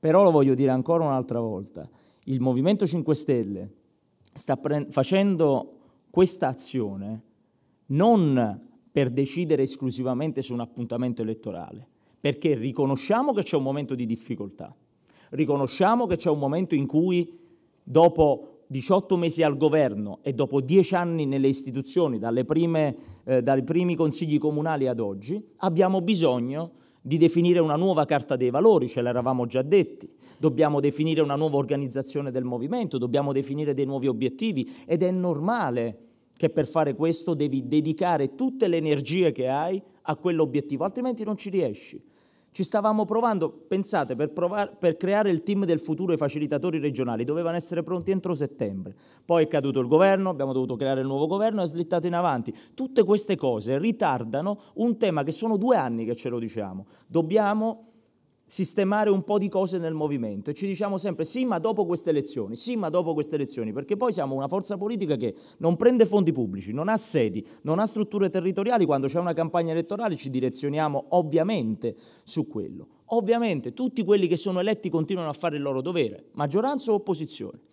Però lo voglio dire ancora un'altra volta, il Movimento 5 Stelle sta pre- facendo questa azione non per decidere esclusivamente su un appuntamento elettorale, perché riconosciamo che c'è un momento di difficoltà, riconosciamo che c'è un momento in cui dopo 18 mesi al governo e dopo 10 anni nelle istituzioni, prime, eh, dai primi consigli comunali ad oggi, abbiamo bisogno di definire una nuova carta dei valori, ce l'eravamo già detti, dobbiamo definire una nuova organizzazione del movimento, dobbiamo definire dei nuovi obiettivi ed è normale che per fare questo devi dedicare tutte le energie che hai a quell'obiettivo, altrimenti non ci riesci. Ci stavamo provando, pensate, per, provare, per, creare il team del futuro i facilitatori regionali, dovevano essere pronti entro settembre. Poi è caduto il governo, abbiamo dovuto creare il nuovo governo e è slittato in avanti. Tutte queste cose ritardano un tema che sono due anni che ce lo diciamo. Dobbiamo sistemare un po' di cose nel movimento e ci diciamo sempre sì ma dopo queste elezioni, sì ma dopo queste elezioni, perché poi siamo una forza politica che non prende fondi pubblici, non ha sedi, non ha strutture territoriali, quando c'è una campagna elettorale ci direzioniamo ovviamente su quello. Ovviamente tutti quelli che sono eletti continuano a fare il loro dovere, maggioranza o opposizione.